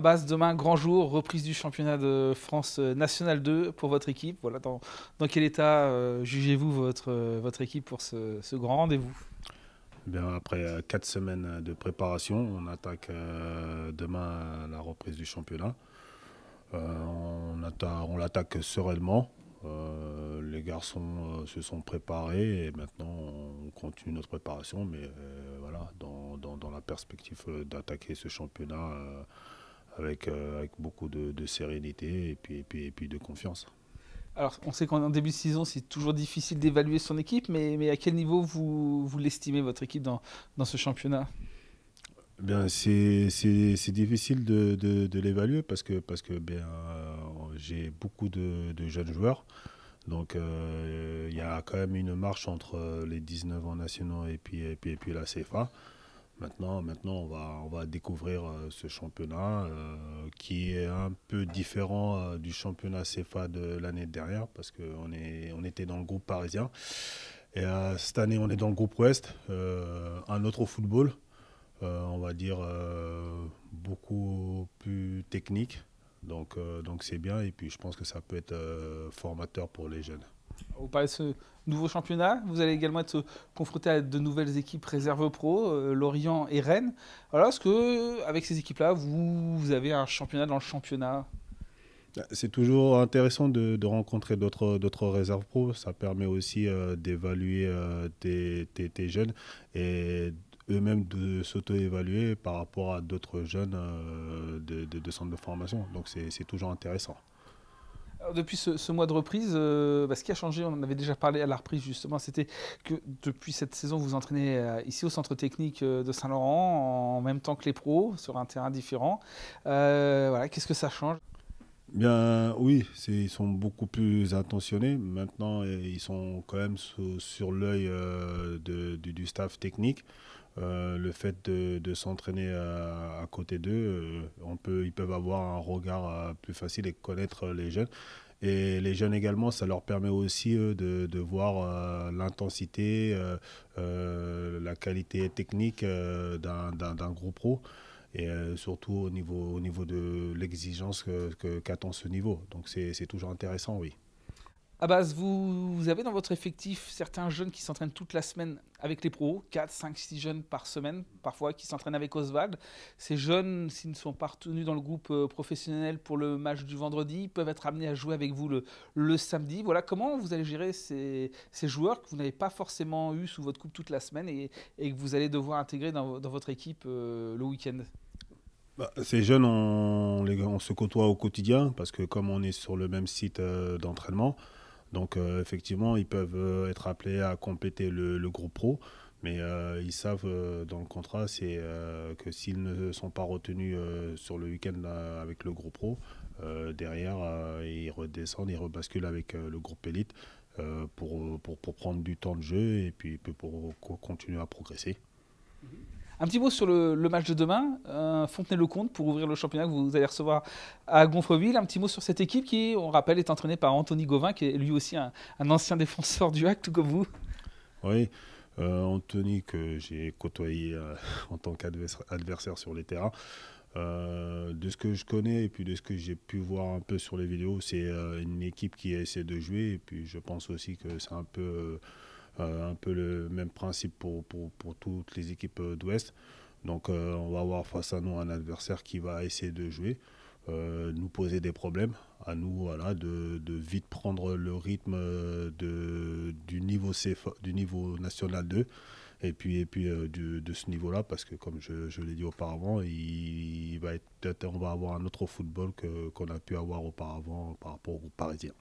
base demain, grand jour, reprise du championnat de France euh, National 2 pour votre équipe. Voilà, dans, quel état euh, jugez-vous votre, euh, votre équipe pour ce, grand rendez-vous eh Bien, après quatre semaines de préparation, on attaque demain la reprise du championnat. on l'attaque sereinement. les garçons se sont préparés et maintenant on continue notre préparation, mais voilà, dans, dans, la perspective d'attaquer ce championnat euh, avec, beaucoup de, sérénité et puis, et, puis, et puis de confiance. Alors, on sait qu'en début de saison, c'est toujours difficile d'évaluer son équipe, mais, à quel niveau vous, vous l'estimez, votre équipe, dans, dans ce championnat Bien, c'est difficile de, de l'évaluer parce que, parce que bien, euh, j'ai beaucoup de, jeunes joueurs. Donc, euh, il y a quand même une marche entre les 19 ans nationaux et puis, et puis, et puis la CFA. Maintenant, on, va, on va découvrir euh, ce championnat euh, qui est un peu différent euh, du championnat CFA de l'année dernière parce qu'on on était dans le groupe parisien. Et cette année, on est dans le groupe ouest, un autre football, on va dire beaucoup plus technique. Donc, donc c'est bien et puis je pense que ça peut être formateur pour les jeunes au parle de ce nouveau championnat. Vous allez également être confronté à de nouvelles équipes réserve pro, euh, Lorient et Rennes. Alors, est-ce que avec ces équipes-là, vous, avez un championnat dans le championnat bah, c'est toujours intéressant de, rencontrer d'autres réserves pro. Ça permet aussi euh, d'évaluer euh, tes, tes, jeunes et eux-mêmes de s'auto-évaluer par rapport à d'autres jeunes de, de, de, centres de formation. Donc c'est toujours intéressant depuis ce, mois de reprise, euh, bah, ce qui a changé, on en avait déjà parlé à la reprise justement, c'était que depuis cette saison, vous entraînez euh, ici au centre technique euh, de Saint-Laurent en même temps que les pros sur un terrain différent. qu'est-ce que ça change Bien, oui, ils sont beaucoup plus attentionnés. Maintenant, ils sont quand même sur l'œil du staff technique. Euh, le fait de, s'entraîner à, côté d'eux, euh, on peut, ils peuvent avoir un regard euh, plus facile et connaître les jeunes. Et les jeunes également, ça leur permet aussi de, voir l'intensité, la qualité technique d'un, groupe pro et surtout au niveau, au niveau de l'exigence qu'attend ce niveau. Donc c'est toujours intéressant, oui. Abbas, vous, vous avez dans votre effectif certains jeunes qui s'entraînent toute la semaine avec les pros, 4, 5, 6 jeunes par semaine, parfois qui s'entraînent avec Oswald. Ces jeunes, s'ils ne sont pas retenus dans le groupe euh, professionnel pour le match du vendredi, peuvent être amenés à jouer avec vous le, samedi. Voilà comment vous allez gérer ces, joueurs que vous n'avez pas forcément eu sous votre coupe toute la semaine et, que vous allez devoir intégrer dans, votre équipe euh, le week-end. Bah, ces jeunes, on, se côtoie au quotidien parce que comme on est sur le même site euh, d'entraînement, donc euh, effectivement, ils peuvent euh, être appelés à compléter le, groupe pro. Mais euh, ils savent dans le contrat c'est que s'ils ne sont pas retenus sur le week-end avec le groupe pro, derrière ils redescendent, ils rebasculent avec le groupe élite pour, prendre du temps de jeu et puis pour, continuer à progresser. Mhm. Un petit mot sur le, match de demain, euh, Fontenay-le-Comte pour ouvrir le championnat que vous allez recevoir à Gonfreville. Un petit mot sur cette équipe qui, on rappelle, est entraînée par Anthony Gauvin, qui est lui aussi un, ancien défenseur du Hague, tout comme vous. Oui, euh, Anthony que j'ai côtoyé euh, en tant qu'adversaire sur les terrains. de ce que je connais et puis de ce que j'ai pu voir un peu sur les vidéos, c'est une équipe qui a essayé de jouer. Et puis je pense aussi que c'est un peu euh, un peu le même principe pour, toutes les équipes euh, d'Ouest. Donc euh, on va avoir face à nous un adversaire qui va essayer de jouer, nous poser des problèmes, à nous voilà, de, vite prendre le rythme de, du, niveau du niveau national 2 et puis, et puis de ce niveau-là, parce que comme je, je l'ai dit auparavant, il, va être, on va avoir un autre football qu'on a pu avoir auparavant par rapport aux Parisiens.